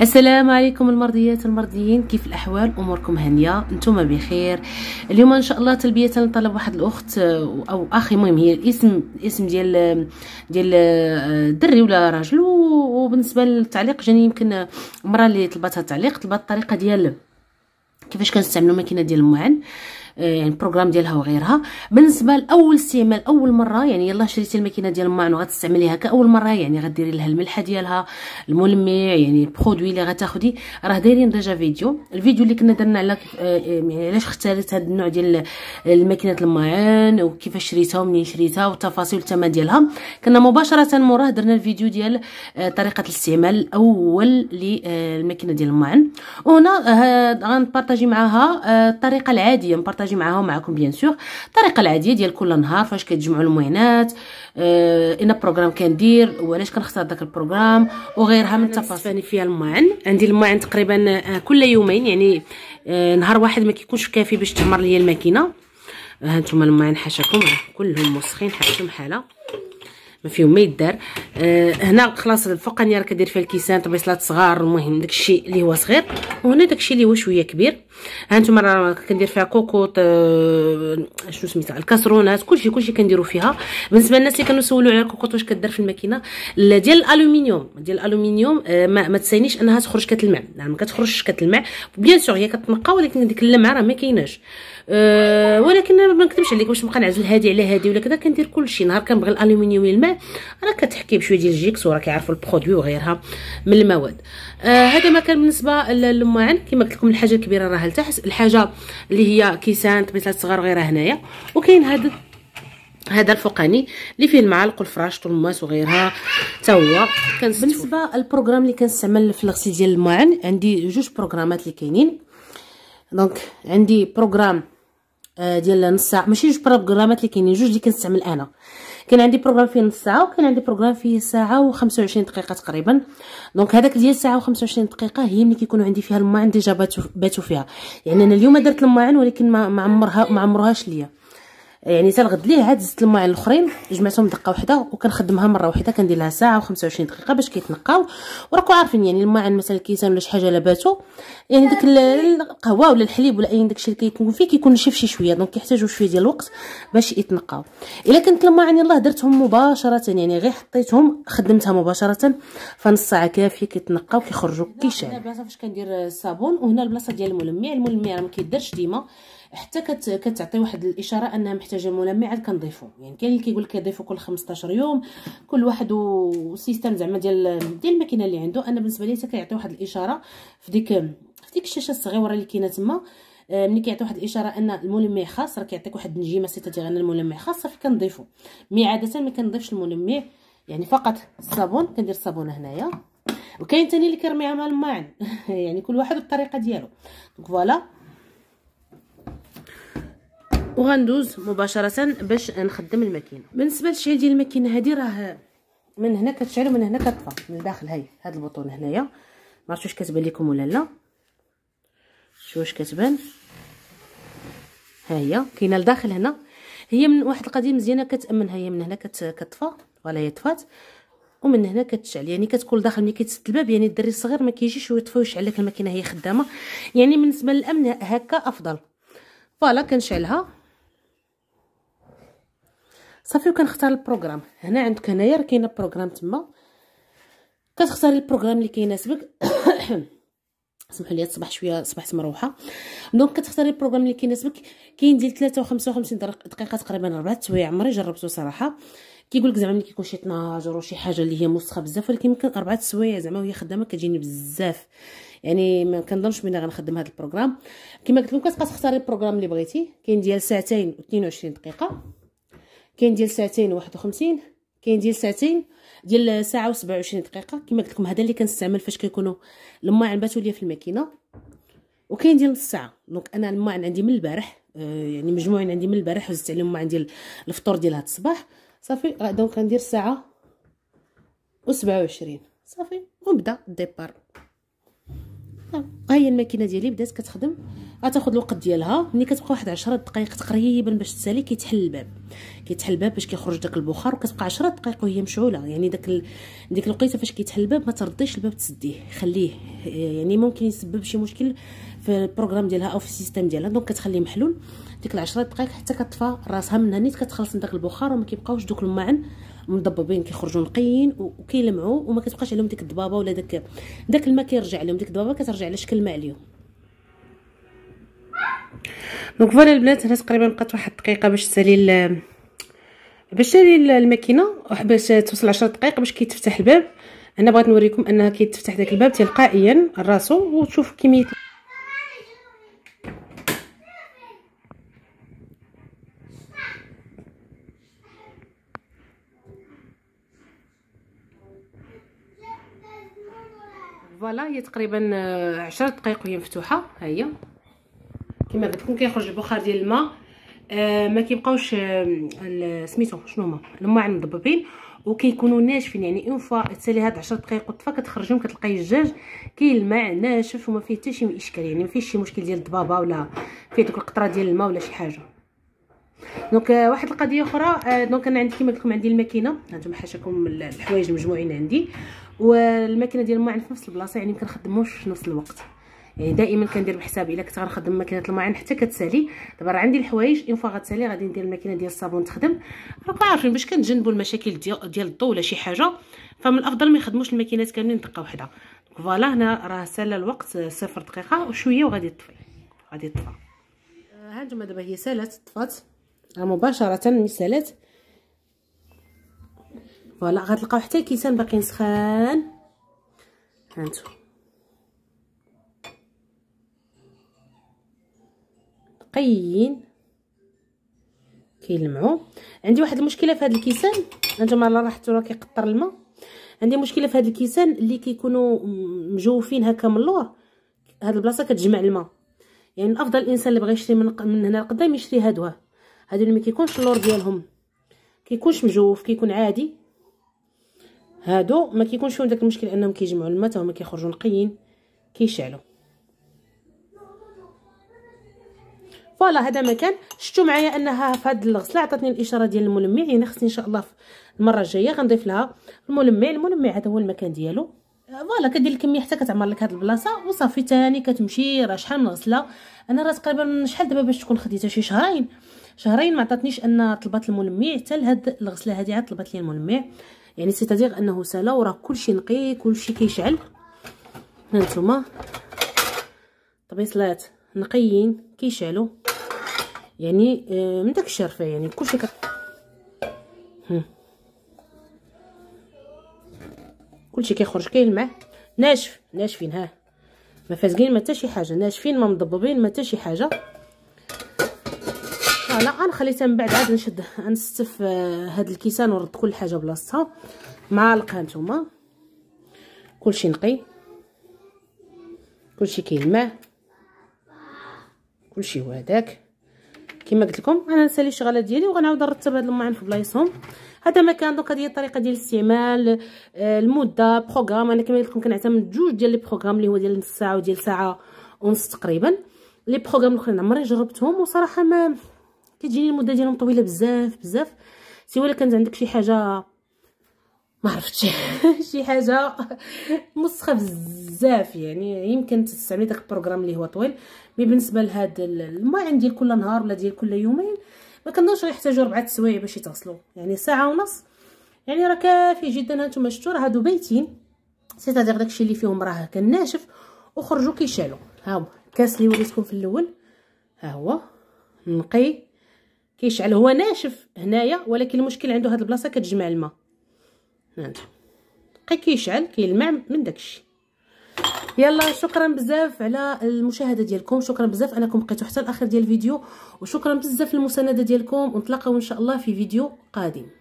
السلام عليكم المرضيات المرضيين كيف الاحوال اموركم هنيه نتوما بخير اليوم ان شاء الله تلبيه لطلب واحد الاخت او اخي المهم هي الاسم الاسم ديال ديال آه، دري ولا راجل وبالنسبه للتعليق جاني يمكن المراه اللي طلبتها التعليق طلبت الطريقه ديال كيفاش كنستعملوا ماكينه ديال المعن يعني البروغرام ديالها وغيرها بالنسبه لاول استعمال اول مره يعني يلا شريتي الماكينه ديال الماعن وغتستعمليها كاول مره يعني غديري لها الملحه ديالها الملمع يعني البرودوي اللي غتاخدي راه دايرين ديجا فيديو الفيديو اللي كنا درنا على آه، آه، يعني علاش اختاريت هذا النوع ديال الماكينه الماعن وكيفاش شريتها ومنين شريتها والتفاصيل الثمن ديالها كنا مباشره موراه درنا الفيديو ديال آه، طريقه الاستعمال الاول للماكينه ديال الماعن وهنا غنبارطاجي معاها الطريقه العاديه نبارطاجي تتفرجي معاها معاكم بيان سور الطريقه العاديه ديال كل نهار فاش كتجمعوا المعينات آه انا بروغرام كندير وعلاش كنختار داك البروغرام وغيرها من التفاصيل فيها الماعن عندي الماعن تقريبا آه، كل يومين يعني آه نهار واحد ما كيكونش كافي باش تعمر ليا الماكينه ها آه، انتم الماعن حاشاكم كلهم مسخين حاشاهم حاله ما فيهم ما يدار آه هنا خلاص الفوقانيه راه كدير فيها الكيسان طبيصلات صغار المهم داكشي اللي هو صغير وهنا داكشي اللي هو شويه كبير ها نتوما راه كندير فيها كوكوط آه شنو سميتها الكاسرونات كلشي كلشي كنديروا فيها بالنسبه للناس اللي كانوا سولوا على الكوكوط واش كدار في الماكينه ديال الالومنيوم ديال الالومنيوم آه ما, ما تسينيش انها تخرج كتلمع يعني نعم، ما كتخرجش كتلمع بيان سور هي كتنقى ولكن ديك اللمعه راه ما كايناش أه ولكن ما نكذبش عليك واش نبقى نعزل هادي على هادي ولا كذا كندير كلشي نهار كنبغي الالومنيوم يلمع ما راه كتحكي بشويه ديال الجيكس وراه كيعرفوا البرودوي وغيرها من المواد آه هذا ما كان بالنسبه للام كما قلت لكم الحاجه الكبيره راه لتحت الحاجه اللي هي كيسان طبيسات صغار وغيرها هنايا وكاين هذا هذا الفوقاني اللي فيه المعالق والفراشط والماس وغيرها حتى هو بالنسبه للبروغرام اللي كنستعمل في الغسيل ديال الماعن عندي جوج بروغرامات اللي كاينين دونك عندي بروغرام آه، ديال نص ساعه ماشي جوج بروغرامات اللي كاينين جوج اللي كنستعمل انا كان عندي بروغرام فيه نص ساعه وكان عندي بروغرام فيه ساعه و25 دقيقه تقريبا دونك هذاك ديال ساعه و25 دقيقه هي اللي كيكونوا عندي فيها الماعن ديجا باتوا فيها يعني انا اليوم درت الماعن ولكن ما عمرها ما عمرهاش ليا يعني تنغد ليه عاد زدت الماء الاخرين جمعتهم دقه واحده وكنخدمها مره واحده كندير لها ساعه و25 دقيقه باش كيتنقاو وراكم عارفين يعني الماعن مثلا الكيسان ولا شي حاجه لباتو يعني داك القهوه ولا الحليب ولا اي داكشي اللي كيكون فيه كيكون نشف شي شويه دونك كيحتاجوا شويه ديال الوقت باش يتنقاو الا كانت الماعن يعني يلاه درتهم مباشره يعني غير حطيتهم خدمتها مباشره فنص ساعه كافيه كيتنقاو كيخرجوا كيشان هنا البلاصه فاش كندير الصابون وهنا البلاصه ديال الملمع الملمع ما كيديرش ديما حتى كت... كتعطي واحد الاشاره انها محتاجه ملمع عاد كنضيفو يعني كاين اللي كيقول لك كيضيفو كل 15 يوم كل واحد وسيستم زعما ديال ديال الماكينه اللي عنده انا بالنسبه لي حتى كيعطي واحد الاشاره في ديك في ديك الشاشه الصغيره اللي كاينه تما آه، ملي كيعطي واحد الاشاره ان الملمع خاص راه كيعطيك واحد النجيمه سيته ديال الملمع خاص صافي كنضيفو مي عاده ما كنضيفش الملمع يعني فقط الصابون كندير الصابونه هنايا وكاين ثاني اللي كيرميها مع الماعن يعني كل واحد بالطريقه ديالو دونك فوالا وغندوز مباشره باش نخدم الماكينه بالنسبه للشعل ديال الماكينه هذه راه من هنا كتشعل ومن هنا كتطفى من الداخل هاي هاد البطون هنايا ما عرفتش واش كتبان لكم ولا لا شوف واش كتبان ها هي كاينه لداخل هنا هي من واحد القضيه مزيانه كتامنها هي من هنا كتطفى ولا هي طفات ومن هنا كتشعل يعني كتكون داخل ملي كيتسد الباب يعني الدري الصغير ما كيجيش ويطفي ويشعل لك الماكينه هي خدامه يعني بالنسبه للامن هكا افضل فوالا كنشعلها صافي وكنختار البروغرام هنا عندك هنايا راه كاينه بروغرام تما كتختاري البروغرام اللي كيناسبك سمحوا لي الصباح شويه صبحت مروحه دونك كتختاري البروغرام اللي كيناسبك كاين ديال 53 دقيقه تقريبا 4 سوايع عمري جربته صراحه كيقول لك زعما ملي كيكون شي طناجر وشي حاجه اللي هي مسخه بزاف ولكن يمكن 4 سوايع زعما وهي خدامه كتجيني بزاف يعني ما كنظنش بلي غنخدم هذا البروغرام كما قلت لكم كتبقى تختاري البروغرام اللي بغيتي كاين ديال ساعتين و22 دقيقه كاين ديال ساعتين واحد وخمسين كاين ديال ساعتين ديال ساعه وسبعة وعشرين دقيقه كما قلت لكم هذا اللي كنستعمل فاش كيكونوا الماعن باتوا ليا في الماكينه وكاين ديال نص ساعه دونك انا الماعن عندي من البارح آه يعني مجموعين عندي من البارح وزدت عليهم الماعن ديال الفطور ديال هاد الصباح صافي راه دونك غندير ساعه وسبعة وعشرين صافي ونبدا ديبار ها هي الماكينه ديالي بدات كتخدم غتاخذ الوقت ديالها ملي كتبقى واحد 10 دقائق تقريبا باش تسالي كيتحل الباب كيتحل الباب باش كيخرج داك البخار وكتبقى 10 دقائق وهي مشعوله يعني داك ال... ديك الوقيته فاش كيتحل الباب ما ترديش الباب تسديه خليه يعني ممكن يسبب شي مشكل في البروغرام ديالها او في السيستم ديالها دونك كتخليه محلول ديك 10 دقائق حتى كتطفى راسها من هنا كتخلص من داك البخار وما كيبقاوش دوك الماعن مضببين كيخرجوا نقيين وكيلمعوا وما كتبقاش عليهم ديك الضبابه ولا داك داك الماء كيرجع عليهم ديك الضبابه كترجع على شكل اليوم دونك فوالا البنات هنا تقريبا بقات واحد الدقيقه باش تسالي باش تسالي الماكينه باش توصل 10 دقائق باش كيتفتح الباب انا بغيت نوريكم انها كيتفتح داك الباب تلقائيا راسو وتشوف كميه فوالا هي تقريبا 10 دقائق وهي مفتوحه ها هي كما قلت لكم كيخرج البخار ديال الماء آه ما كيبقاوش آه سميتو شنو هما الماء مضببين وكيكونوا ناشفين يعني اون فوا تسالي هاد 10 دقائق وطفا كتخرجهم كتلقاي الدجاج كيلمع ناشف وما فيه حتى شي اشكال يعني ما فيهش شي مشكل ديال الضبابه ولا فيه دوك القطره ديال الماء ولا شي حاجه دونك آه، واحد القضيه اخرى آه، دونك انا عندي كما قلت لكم عندي الماكينه هانتوما حاشاكم الحوايج مجموعين عندي والماكينه ديال الماعن في نفس البلاصه يعني ما كنخدمهمش في نفس الوقت يعني دائما كندير بحسابي الا كنت غنخدم ماكينه الماعن حتى كتسالي دابا راه عندي الحوايج اون فوا غتسالي غادي ندير الماكينه ديال الصابون تخدم راكم عارفين باش كنتجنبوا المشاكل ديال, ديال ولا شي حاجه فمن الافضل ما يخدموش الماكينات كاملين دقه واحده فوالا هنا راه سال الوقت آه، صفر دقيقه وشويه وغادي تطفي غادي تطفى ها دابا هي سالات طفات مباشره من سالات فوالا غتلقاو حتى الكيسان باقي سخان هانتو نقيين كيلمعو عندي واحد المشكله في هاد الكيسان هانتوما الله راحتو راه كيقطر الماء عندي مشكله في هاد الكيسان اللي كيكونوا مجوفين هكا من اللور هاد البلاصه كتجمع الماء يعني الافضل الانسان اللي بغى يشري من من هنا لقدام يشري هادوه هادو اللي ما كيكونش اللور ديالهم كيكونش مجوف كيكون عادي هادو ما كيكونش فيهم داك المشكل انهم كيجمعوا الماء حتى هما كيخرجوا نقيين كيشعلوا فوالا هذا مكان شفتوا معايا انها في هاد الغسله عطاتني الاشاره ديال الملمع يعني إيه، خصني ان شاء الله المره الجايه غنضيف لها الملمع الملمع هذا هو المكان ديالو آه، فوالا كدير الكميه حتى كتعمر لك هاد البلاصه وصافي تاني كتمشي راه شحال من غسله انا راه تقريبا شحال دابا باش تكون خديتها شي شهرين شهرين ما عطاتنيش ان طلبات الملمع حتى لهاد الغسله هذه عاد طلبات لي الملمع يعني سيتادير انه سالا وراه كلشي نقي كلشي كيشعل ها نتوما طبيصلات نقيين كيشعلوا يعني آه، من داك الشرفه يعني كلشي كت... كلشي كيخرج كيلمع ناشف ناشفين ها ما فازقين ما حتى شي حاجه ناشفين ما مضببين ما حتى شي حاجه انا غنخليتها من بعد عاد نشد نستف آه، هاد الكيسان ونرد كل حاجه بلاصتها معلقه نتوما كلشي نقي كلشي كيلمع كلشي هو هذاك كما قلت لكم انا نسالي الشغاله ديالي وغنعاود نرتب هاد الماعن في بلايصهم هذا ما كان دونك هذه الطريقه ديال الاستعمال آه، المده بروغرام انا كما قلت لكم كنعتمد جوج ديال لي بروغرام اللي هو ديال نص ساعه وديال ساعه ونص تقريبا لي بروغرام الاخرين عمري جربتهم وصراحه ما كتجيني المده ديالهم طويله بزاف بزاف سوا الا كانت عندك شي حاجه ما عرفتش شي حاجه مسخه بزاف يعني يمكن تستعملي داك البروغرام اللي هو طويل مي بالنسبه لهاد الماء ديال كل نهار ولا ديال كل يومين ما كنظنش يحتاجوا ربعة سوايع باش يتغسلوا يعني ساعه ونص يعني راه كافي جدا هانتوما شفتوا راه هادو بايتين سيتادير داكشي اللي فيهم راه كان ناشف وخرجوا كيشالوا ها هو الكاس اللي وريتكم في الاول ها هو نقي كيشعل هو ناشف هنايا ولكن المشكل عنده هاد البلاصه كتجمع الماء هانتوما بقى كيشعل كيلمع من داكشي يلا شكرا بزاف على المشاهده ديالكم شكرا بزاف انكم بقيتوا حتى الاخر ديال الفيديو وشكرا بزاف للمسانده ديالكم ونتلاقاو ان شاء الله في فيديو قادم